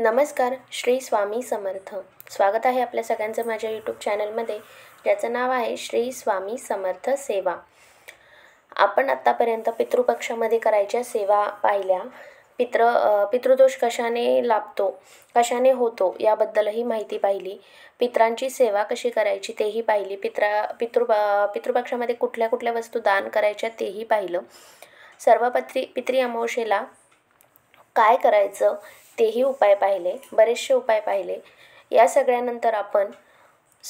नमस्कार श्री स्वामी समर्थ स्वागत आहे आपल्या सगळ्यांचं माझ्या यूट्यूब चॅनलमध्ये ज्याचं नाव आहे श्री स्वामी समर्थ सेवा आपण आत्तापर्यंत पितृपक्षामध्ये करायच्या सेवा पाहिल्या पितृ पितृदोष कशाने लाभतो कशाने होतो याबद्दलही माहिती पाहिली पित्रांची सेवा कशी करायची तेही पाहिली पित्रा पितृ पितृपक्षामध्ये कुठल्या कुठल्या वस्तू दान करायच्या तेही पाहिलं सर्व पत्री पितृ अमावशेला काय करायचं तेही उपाय पाहिले बरेचसे उपाय पाहिले या सगळ्यानंतर आपण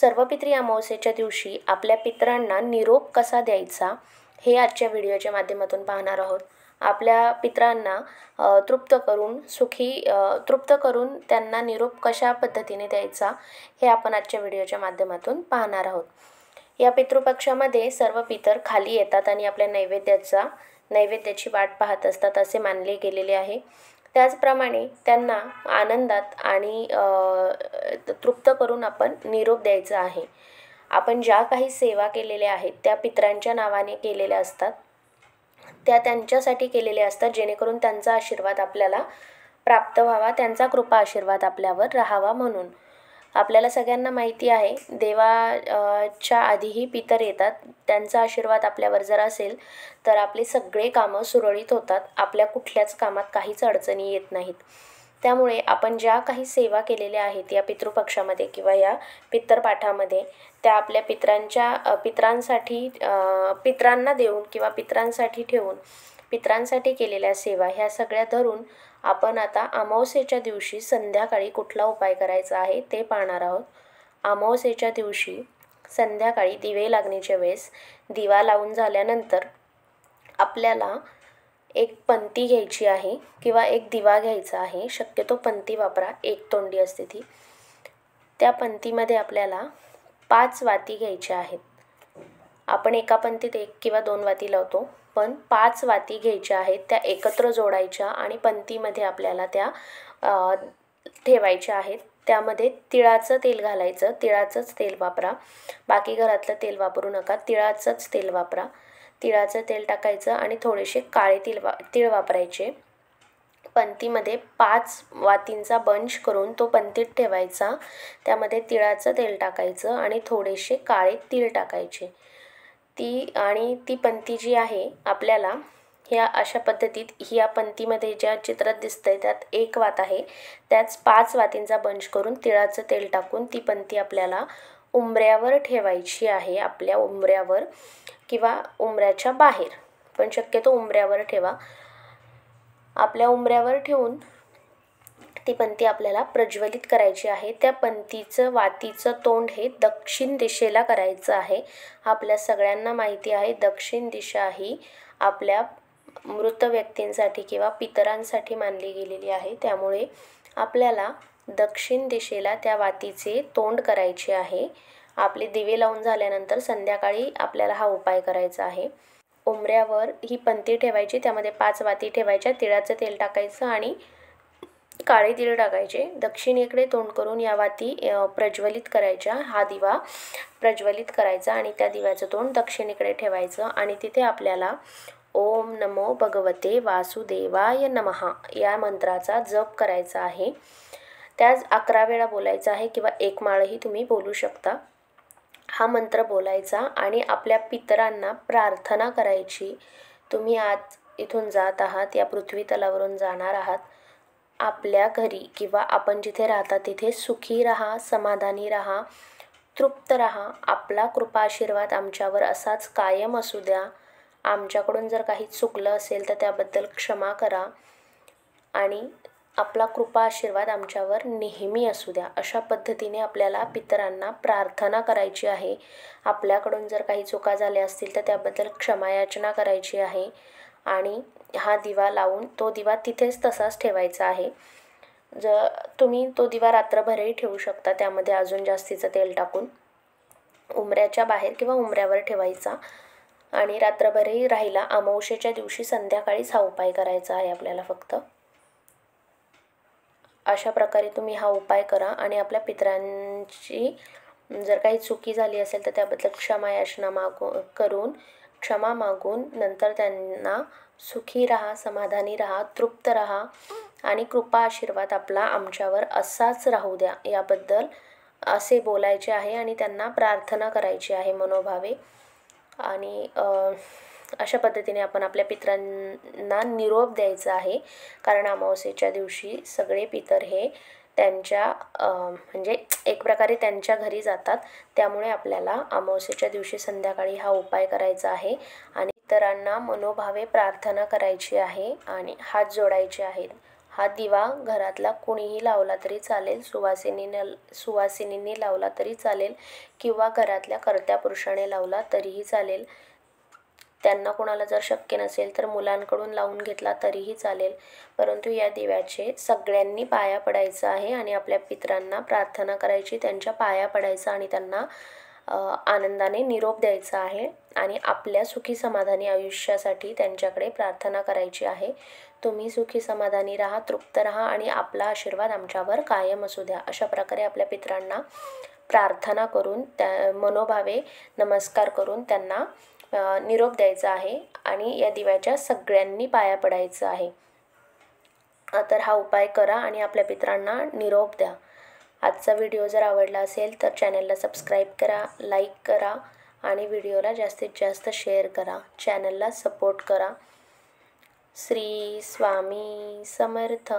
सर्व अमावस्येच्या दिवशी आपल्या पित्रांना निरोप कसा द्यायचा हे आजच्या व्हिडिओच्या माध्यमातून पाहणार आहोत आपल्या पित्रांना तृप्त करून सुखी तृप्त करून त्यांना निरोप कशा पद्धतीने द्यायचा हे आपण आजच्या व्हिडिओच्या माध्यमातून पाहणार आहोत या पितृपक्षामध्ये सर्व पितर खाली येतात आणि आपल्या नैवेद्याचा नैवेद्याची वाट पाहत असतात असे मानले गेलेले आहे त्याचप्रमाणे त्यांना आनंदात आणि तृप्त करून आपण निरोप द्यायचा आहे आपण ज्या काही सेवा केलेल्या आहेत त्या पित्रांच्या नावाने केलेल्या असतात त्या त्यांच्यासाठी केलेल्या असतात जेणेकरून त्यांचा आशीर्वाद आपल्याला प्राप्त व्हावा त्यांचा कृपा आशीर्वाद आपल्यावर राहावा म्हणून आपल्याला सगळ्यांना माहिती आहे देवाच्या आधीही पितर येतात त्यांचा आशीर्वाद आपल्यावर जर असेल तर आपले सगळे कामं सुरळीत होतात आपल्या कुठल्याच कामात काहीच अडचणी येत नाहीत त्यामुळे आपण ज्या काही सेवा केलेल्या आहेत या पितृपक्षामध्ये किंवा या पितरपाठामध्ये त्या आपल्या पित्रांच्या पित्रांसाठी पित्रांना देऊन किंवा पित्रांसाठी ठेवून पित्रांसाठी केलेल्या सेवा ह्या सगळ्या धरून आपण आता अमावस्येच्या दिवशी संध्याकाळी कुठला उपाय करायचा आहे ते पाहणार आहोत अमावस्येच्या दिवशी संध्याकाळी दिवे लागण्याच्या वेळेस दिवा लावून झाल्यानंतर आपल्याला एक पंती घ्यायची आहे किंवा एक दिवा घ्यायचा आहे शक्यतो पंती वापरा एक तोंडी असते ती त्या पंतीमध्ये आपल्याला पाच वाती घ्यायच्या आहेत आपण एका पंतीत एक किंवा दोन वाती लावतो पण पाच वाती घ्यायच्या आहेत त्या एकत्र जोडायच्या आणि पंतीमध्ये आपल्याला त्या ठेवायच्या आहेत त्यामध्ये तिळाचं तेल घालायचं तिळाचंच तेल वापरा बाकी घरातलं तेल वापरू नका तिळाचंच तेल वापरा तिळाचं तेल टाकायचं आणि थोडेसे काळे तिल वा तिळ वापरायचे पंतीमध्ये पाच वातींचा बंच करून तो पंतीत ठेवायचा त्यामध्ये तिळाचं तेल टाकायचं आणि थोडेसे काळे तिळ टाकायचे ती आणि ती पंती जी आहे आपल्याला ह्या अशा पद्धतीत ह्या पंथीमध्ये ज्या चित्रात आहे त्यात एक वात आहे त्याच पाच वातींचा बंच करून तिळाचं तेल टाकून ती पंती आपल्याला उंबऱ्यावर ठेवायची आहे आपल्या उंबऱ्यावर किंवा उमऱ्याच्या बाहेर पण शक्यतो उंबऱ्यावर ठेवा आपल्या उंबऱ्यावर ठेवून ती पंथी आपल्याला प्रज्वलित करायची आहे त्या पंथीचं वातीचं तोंड हे दक्षिण दिशेला करायचं आहे आपल्या सगळ्यांना माहिती आहे दक्षिण दिशा ही आपल्या मृत व्यक्तींसाठी किंवा पितरांसाठी मानली गेलेली आहे त्यामुळे आपल्याला दक्षिण दिशेला त्या वातीचे तोंड करायचे आहे आपले दिवे लावून झाल्यानंतर संध्याकाळी आपल्याला हा उपाय करायचा आहे उमऱ्यावर ही पंथी ठेवायची त्यामध्ये पाच वाती ठेवायच्या तिळाचं तेल टाकायचं आणि काळे दिले टाकायचे दक्षिणेकडे तोंड करून या वाती प्रज्वलित करायच्या हा दिवा प्रज्वलित करायचा आणि त्या दिव्याचं तोंड दक्षिणेकडे ठेवायचं आणि तिथे आपल्याला ओम नमो भगवते वासुदेवाय नमहा या मंत्राचा जप करायचा आहे त्याच अकरा वेळा बोलायचं आहे किंवा एक माळही तुम्ही बोलू शकता हा मंत्र बोलायचा आणि आपल्या पितरांना प्रार्थना करायची तुम्ही आज इथून जात आहात या पृथ्वी तलावरून जाणार आहात आपल्या घरी किंवा आपण जिथे राहता तिथे सुखी राहा समाधानी राहा तृप्त राहा आपला कृपा आशीर्वाद आमच्यावर असाच कायम असू द्या आमच्याकडून जर काही चुकलं असेल तर त्याबद्दल क्षमा करा आणि आपला कृपा आशीर्वाद आमच्यावर नेहमी असू द्या अशा पद्धतीने आपल्याला पितरांना प्रार्थना करायची आहे आपल्याकडून जर काही चुका झाल्या असतील तर त्याबद्दल क्षमायाचना करायची आहे आणि हा दिवा लावून तो दिवा तिथेच तसाच ठेवायचा आहे ज तुम्ही तो दिवा रात्रभरही ठेवू शकता त्यामध्ये अजून जास्तीचं तेल टाकून उमऱ्याच्या बाहेर किंवा उमऱ्यावर ठेवायचा आणि रात्रभरही राहिला अमावशेच्या दिवशी संध्याकाळीच हा उपाय करायचा आहे आपल्याला फक्त अशा प्रकारे तुम्ही हा उपाय करा आणि आपल्या पित्रांची जर काही चुकी झाली असेल तर त्याबद्दल क्षमायाचना मागो करून क्षमा मागून नंतर त्यांना सुखी राहा समाधानी राहा तृप्त राहा आणि कृपा आशीर्वाद आपला आमच्यावर असाच राहू द्या याबद्दल असे बोलायचे आहे आणि त्यांना प्रार्थना करायची आहे मनोभावे आणि अशा पद्धतीने आपण आपल्या पित्रांना निरोप द्यायचा आहे कारण अमावस्येच्या दिवशी सगळे पितर हे त्यांच्या म्हणजे एक प्रकारे त्यांच्या घरी जातात त्यामुळे आपल्याला अमावस्येच्या दिवशी संध्याकाळी हा उपाय करायचा आहे आणि इतरांना मनोभावे प्रार्थना करायची आहे आणि हात जोडायचे आहेत हा दिवा घरातला कुणीही लावला तरी चालेल सुवासिनीने सुवासिनीने लावला तरी चालेल किंवा घरातल्या कर्त्या पुरुषाने लावला तरीही चालेल त्यांना कोणाला जर शक्य नसेल तर मुलांकडून लावून घेतला तरीही चालेल परंतु या दिव्याचे सगळ्यांनी पाया पडायचं आहे आणि आपल्या पित्रांना प्रार्थना करायची त्यांच्या पाया पडायचा आणि त्यांना आनंदाने निरोप द्यायचा आहे आणि आपल्या सुखी समाधानी आयुष्यासाठी त्यांच्याकडे प्रार्थना करायची आहे तुम्ही सुखी समाधानी राहा तृप्त राहा आणि आपला आशीर्वाद आमच्यावर कायम असू द्या अशा प्रकारे आपल्या पित्रांना प्रार्थना करून त्या मनोभावे नमस्कार करून त्यांना निरोप द्यायचा आहे आणि या दिव्याच्या सगळ्यांनी पाया पडायचं आहे तर हा उपाय करा आणि आपल्या मित्रांना निरोप द्या आजचा व्हिडिओ जर आवडला असेल तर चॅनलला सबस्क्राईब करा लाईक करा आणि व्हिडिओला जास्तीत जास्त शेअर करा चॅनलला सपोर्ट करा श्री स्वामी समर्थ